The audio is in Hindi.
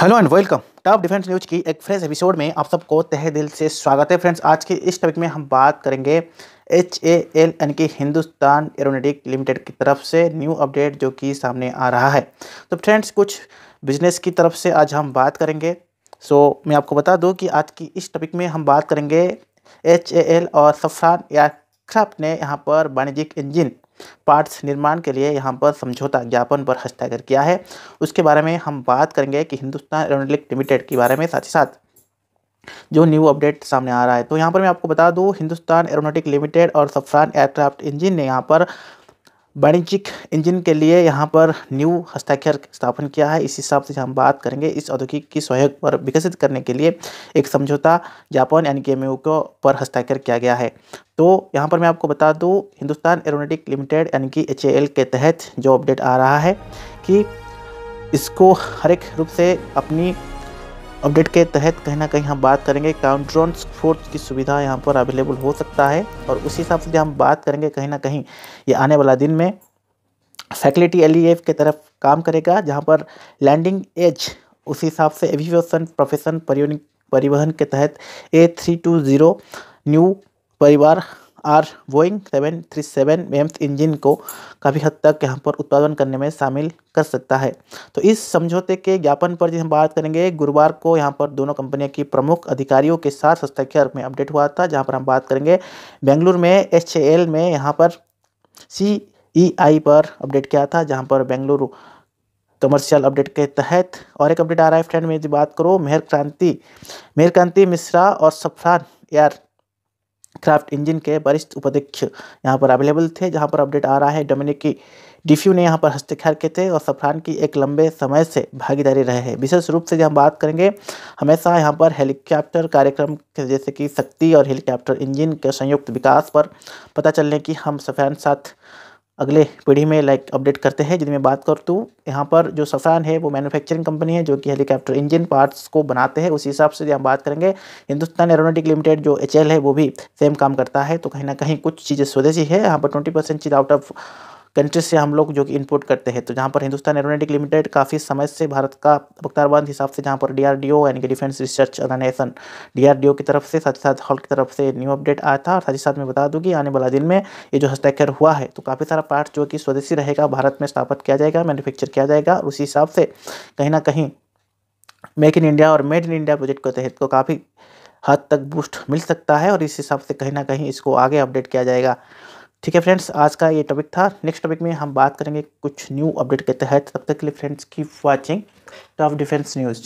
hello and welcome top defence news की एक फ्रेश एपिसोड में आप सबको तहे दिल से स्वागत है फ्रेंड्स आज के इस टॉपिक में हम बात करेंगे एच ए एल एन की हिंदुस्तान एरोनेटिक लिमिटेड की तरफ से न्यू अपडेट जो कि सामने आ रहा है तो फ्रेंड्स कुछ बिजनेस की तरफ से आज हम बात करेंगे सो so, मैं आपको बता दूँ कि आज की इस टॉपिक में हम बात करेंगे एच ए एल और सफरान एयरक्राफ्ट ने यहाँ पर वाणिज्यिक इंजन पार्ट्स निर्माण के लिए यहाँ पर समझौता ज्ञापन पर हस्ताक्षर किया है उसके बारे में हम बात करेंगे कि हिंदुस्तान एरोनोटिक लिमिटेड के बारे में साथ ही साथ जो न्यू अपडेट सामने आ रहा है तो यहाँ पर मैं आपको बता दूँ हिंदुस्तान एरोनोटिक लिमिटेड और सफरान एयरक्राफ्ट इंजिन ने यहाँ पर वाणिज्यिक इंजन के लिए यहाँ पर न्यू हस्ताक्षर स्थापन किया है इस हिसाब से हम बात करेंगे इस औद्योगिक की सहयोग पर विकसित करने के लिए एक समझौता जापान यानी कि एम को पर हस्ताक्षर किया गया है तो यहाँ पर मैं आपको बता दूँ हिंदुस्तान एरोनेटिक लिमिटेड यानी कि एच के तहत जो अपडेट आ रहा है कि इसको हर एक रूप से अपनी अपडेट के तहत कहीं ना कहीं हम बात करेंगे काउंट्रॉन फोर्स की सुविधा यहाँ पर अवेलेबल हो सकता है और उसी हिसाब से हम बात करेंगे कहीं ना कहीं ये आने वाला दिन में फैकल्टी एल e के तरफ काम करेगा जहाँ पर लैंडिंग एज उसी हिसाब से एविएसन प्रोफेशन परिवहन के तहत A three two zero new परिवार or Boeing seven three seven मेम्स इंजन को काफ़ी हद तक यहाँ पर उत्पादन करने में शामिल कर सकता है तो इस समझौते के ज्ञापन पर जो हम बात करेंगे गुरुवार को यहाँ पर दोनों कंपनियों की प्रमुख अधिकारियों के साथ हस्ताक्षर में अपडेट हुआ था जहाँ पर हम बात करेंगे बेंगलुरु में एच में यहाँ पर सी ई आई पर अपडेट किया था जहाँ पर बेंगलुरु कमर्शियल अपडेट के तहत और एक अपडेट आ रहा है फ्रेंड में यदि बात करो मेहर क्रांति मेहर क्रांति मिश्रा और सफरान यार क्राफ्ट इंजन के वरिष्ठ उपाध्यक्ष यहाँ पर अवेलेबल थे जहाँ पर अपडेट आ रहा है डोमिनिक की डिफ्यू ने यहाँ पर हस्ताक्षर किए थे और सफरान की एक लंबे समय से भागीदारी रहे हैं विशेष रूप से जब हम बात करेंगे हमेशा यहाँ पर हेलीकॉप्टर कार्यक्रम जैसे कि शक्ति और हेलीकॉप्टर इंजन के संयुक्त विकास पर पता चलने की हम सफरान साथ अगले पीढ़ी में लाइक अपडेट करते हैं जिनमें मैं बात कर तो यहाँ पर जो सफरान है वो मैन्युफैक्चरिंग कंपनी है जो कि हेलीकॉप्टर इंजन पार्ट्स को बनाते हैं उसी हिसाब से हम बात करेंगे हिंदुस्तान एरोनोटिक लिमिटेड जो एच है वो भी सेम काम करता है तो कहीं ना कहीं कुछ चीज़ें स्वदेशी है यहाँ पर ट्वेंटी परसेंट चीज़ आउट ऑफ कंट्रीज से हम लोग जो कि इंपोर्ट करते हैं तो जहाँ पर हिंदुस्तान एरोनेटिक लिमिटेड काफ़ी समय से भारत का बख्तारबंद हिसाब से जहाँ पर डीआरडीओ यानी कि डिफेंस रिसर्च ऑर्गेनाइजेशन डीआरडीओ की तरफ से साथ ही साथ हॉल की तरफ से न्यू अपडेट आया था और साथ ही साथ मैं बता दूँ कि आने वाला दिन में ये जो हस्ताक्षर हुआ है तो काफ़ी सारा पार्ट जो कि स्वदेशी रहेगा भारत में स्थापित किया जाएगा मैनुफैक्चर किया जाएगा उसी हिसाब से कहीं ना कहीं मेक इन इंडिया और मेड इन इंडिया प्रोजेक्ट के तहत को काफ़ी हद तक बूस्ट मिल सकता है और इस हिसाब से कहीं ना कहीं इसको आगे अपडेट किया जाएगा ठीक है फ्रेंड्स आज का ये टॉपिक था नेक्स्ट टॉपिक में हम बात करेंगे कुछ न्यू अपडेट के तहत तब तक के लिए फ्रेंड्स की वॉचिंग टॉप डिफेंस न्यूज़